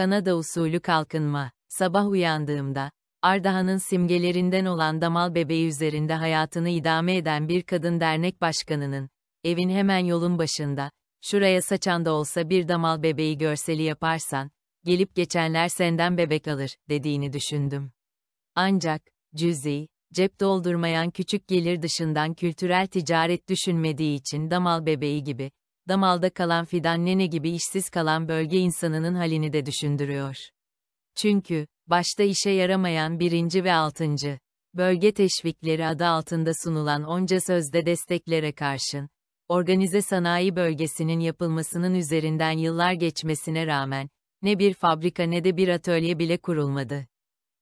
Kanada usulü kalkınma. Sabah uyandığımda, Ardahan'ın simgelerinden olan damal bebeği üzerinde hayatını idame eden bir kadın dernek başkanının, evin hemen yolun başında, şuraya saçan da olsa bir damal bebeği görseli yaparsan, gelip geçenler senden bebek alır, dediğini düşündüm. Ancak, cüzi, cep doldurmayan küçük gelir dışından kültürel ticaret düşünmediği için damal bebeği gibi, damalda kalan fidan nene gibi işsiz kalan bölge insanının halini de düşündürüyor. Çünkü, başta işe yaramayan birinci ve altıncı bölge teşvikleri adı altında sunulan onca sözde desteklere karşın, organize sanayi bölgesinin yapılmasının üzerinden yıllar geçmesine rağmen, ne bir fabrika ne de bir atölye bile kurulmadı.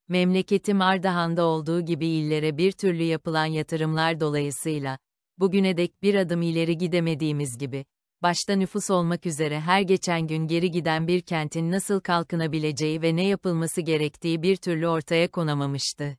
Memleketim Ardahan'da olduğu gibi illere bir türlü yapılan yatırımlar dolayısıyla, bugüne dek bir adım ileri gidemediğimiz gibi, başta nüfus olmak üzere her geçen gün geri giden bir kentin nasıl kalkınabileceği ve ne yapılması gerektiği bir türlü ortaya konamamıştı.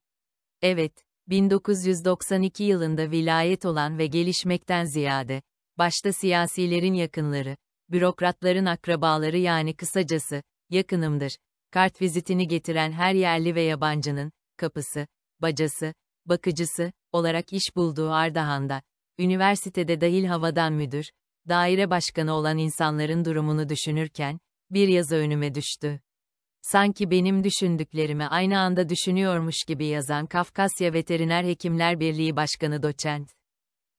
Evet, 1992 yılında vilayet olan ve gelişmekten ziyade, başta siyasilerin yakınları, bürokratların akrabaları yani kısacası, yakınımdır, kart vizitini getiren her yerli ve yabancının, kapısı, bacası, bakıcısı, olarak iş bulduğu Ardahan'da, üniversitede dahil havadan müdür, daire başkanı olan insanların durumunu düşünürken, bir yazı önüme düştü. Sanki benim düşündüklerimi aynı anda düşünüyormuş gibi yazan Kafkasya Veteriner Hekimler Birliği Başkanı Doçent.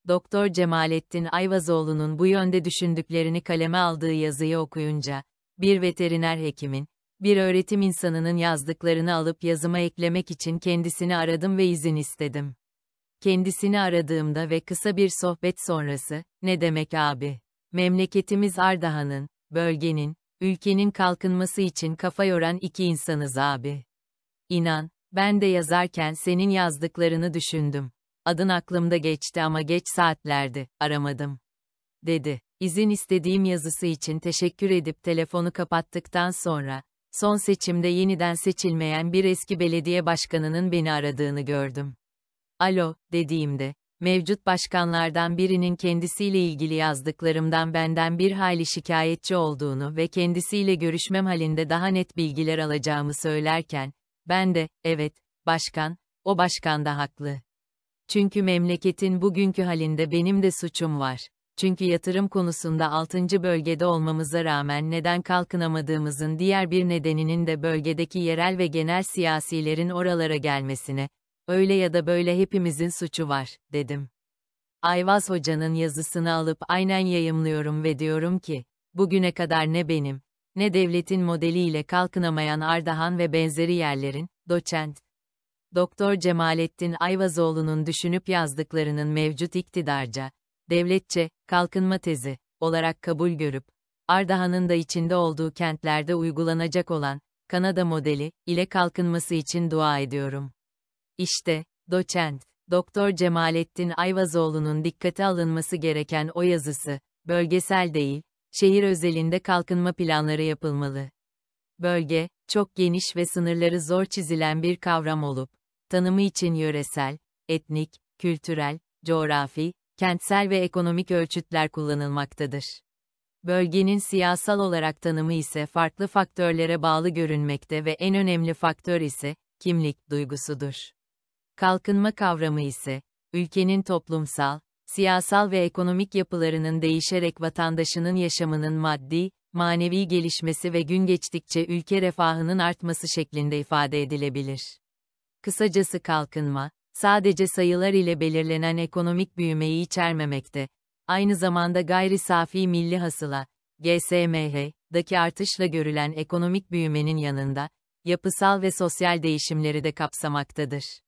Doktor Cemalettin Ayvazoğlu'nun bu yönde düşündüklerini kaleme aldığı yazıyı okuyunca, bir veteriner hekimin, bir öğretim insanının yazdıklarını alıp yazıma eklemek için kendisini aradım ve izin istedim. Kendisini aradığımda ve kısa bir sohbet sonrası, ne demek abi? Memleketimiz Ardahan'ın, bölgenin, ülkenin kalkınması için kafa yoran iki insanız abi. İnan, ben de yazarken senin yazdıklarını düşündüm. Adın aklımda geçti ama geç saatlerdi, aramadım. Dedi, izin istediğim yazısı için teşekkür edip telefonu kapattıktan sonra, son seçimde yeniden seçilmeyen bir eski belediye başkanının beni aradığını gördüm alo, dediğimde, mevcut başkanlardan birinin kendisiyle ilgili yazdıklarımdan benden bir hayli şikayetçi olduğunu ve kendisiyle görüşmem halinde daha net bilgiler alacağımı söylerken, ben de, evet, başkan, o başkan da haklı. Çünkü memleketin bugünkü halinde benim de suçum var. Çünkü yatırım konusunda 6. bölgede olmamıza rağmen neden kalkınamadığımızın diğer bir nedeninin de bölgedeki yerel ve genel siyasilerin oralara gelmesine, öyle ya da böyle hepimizin suçu var, dedim. Ayvaz Hoca'nın yazısını alıp aynen yayımlıyorum ve diyorum ki, bugüne kadar ne benim, ne devletin modeliyle kalkınamayan Ardahan ve benzeri yerlerin, doçent, Doktor Cemalettin Ayvazoğlu'nun düşünüp yazdıklarının mevcut iktidarca, devletçe, kalkınma tezi olarak kabul görüp, Ardahan'ın da içinde olduğu kentlerde uygulanacak olan Kanada modeli ile kalkınması için dua ediyorum. İşte, doçent, Doktor Cemalettin Ayvazoğlu'nun dikkate alınması gereken o yazısı, bölgesel değil, şehir özelinde kalkınma planları yapılmalı. Bölge, çok geniş ve sınırları zor çizilen bir kavram olup, tanımı için yöresel, etnik, kültürel, coğrafi, kentsel ve ekonomik ölçütler kullanılmaktadır. Bölgenin siyasal olarak tanımı ise farklı faktörlere bağlı görünmekte ve en önemli faktör ise kimlik duygusudur. Kalkınma kavramı ise, ülkenin toplumsal, siyasal ve ekonomik yapılarının değişerek vatandaşının yaşamının maddi, manevi gelişmesi ve gün geçtikçe ülke refahının artması şeklinde ifade edilebilir. Kısacası kalkınma, sadece sayılar ile belirlenen ekonomik büyümeyi içermemekte, aynı zamanda gayri safi milli hasıla, (GSMH) daki artışla görülen ekonomik büyümenin yanında, yapısal ve sosyal değişimleri de kapsamaktadır.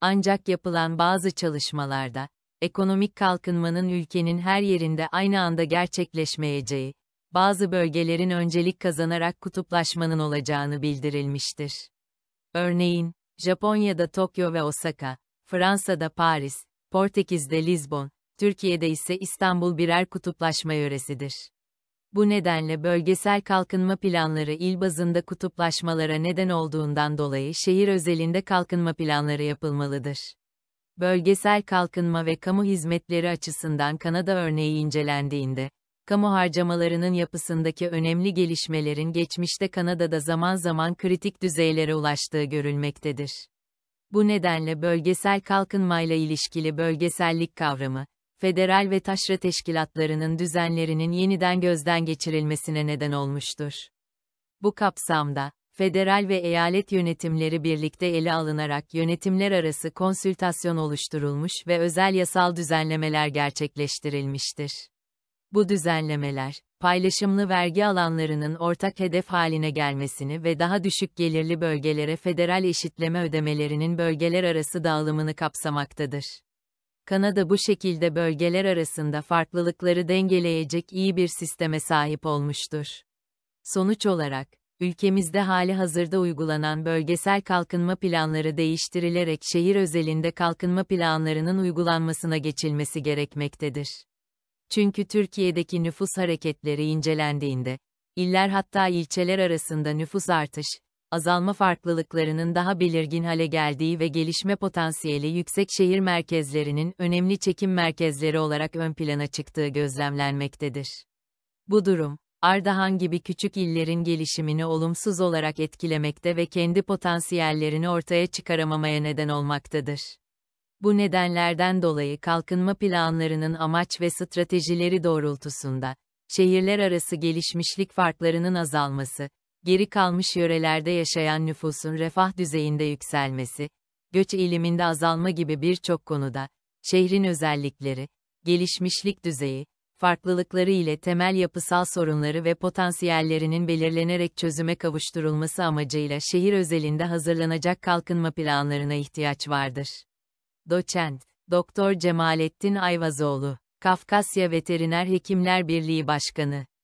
Ancak yapılan bazı çalışmalarda, ekonomik kalkınmanın ülkenin her yerinde aynı anda gerçekleşmeyeceği, bazı bölgelerin öncelik kazanarak kutuplaşmanın olacağını bildirilmiştir. Örneğin, Japonya'da Tokyo ve Osaka, Fransa'da Paris, Portekiz'de Lisbon, Türkiye'de ise İstanbul birer kutuplaşma yöresidir. Bu nedenle bölgesel kalkınma planları il bazında kutuplaşmalara neden olduğundan dolayı şehir özelinde kalkınma planları yapılmalıdır. Bölgesel kalkınma ve kamu hizmetleri açısından Kanada örneği incelendiğinde, kamu harcamalarının yapısındaki önemli gelişmelerin geçmişte Kanada'da zaman zaman kritik düzeylere ulaştığı görülmektedir. Bu nedenle bölgesel kalkınmayla ilişkili bölgesellik kavramı, federal ve taşra teşkilatlarının düzenlerinin yeniden gözden geçirilmesine neden olmuştur. Bu kapsamda, federal ve eyalet yönetimleri birlikte ele alınarak yönetimler arası konsültasyon oluşturulmuş ve özel yasal düzenlemeler gerçekleştirilmiştir. Bu düzenlemeler, paylaşımlı vergi alanlarının ortak hedef haline gelmesini ve daha düşük gelirli bölgelere federal eşitleme ödemelerinin bölgeler arası dağılımını kapsamaktadır. Kanada bu şekilde bölgeler arasında farklılıkları dengeleyecek iyi bir sisteme sahip olmuştur. Sonuç olarak, ülkemizde hali hazırda uygulanan bölgesel kalkınma planları değiştirilerek şehir özelinde kalkınma planlarının uygulanmasına geçilmesi gerekmektedir. Çünkü Türkiye'deki nüfus hareketleri incelendiğinde, iller hatta ilçeler arasında nüfus artış, azalma farklılıklarının daha belirgin hale geldiği ve gelişme potansiyeli yüksek şehir merkezlerinin önemli çekim merkezleri olarak ön plana çıktığı gözlemlenmektedir. Bu durum, Ardahan gibi küçük illerin gelişimini olumsuz olarak etkilemekte ve kendi potansiyellerini ortaya çıkaramamaya neden olmaktadır. Bu nedenlerden dolayı kalkınma planlarının amaç ve stratejileri doğrultusunda, şehirler arası gelişmişlik farklarının azalması, geri kalmış yörelerde yaşayan nüfusun refah düzeyinde yükselmesi, göç eğiliminde azalma gibi birçok konuda, şehrin özellikleri, gelişmişlik düzeyi, farklılıkları ile temel yapısal sorunları ve potansiyellerinin belirlenerek çözüme kavuşturulması amacıyla şehir özelinde hazırlanacak kalkınma planlarına ihtiyaç vardır. Doçent Doktor Cemalettin Ayvazoğlu, Kafkasya Veteriner Hekimler Birliği Başkanı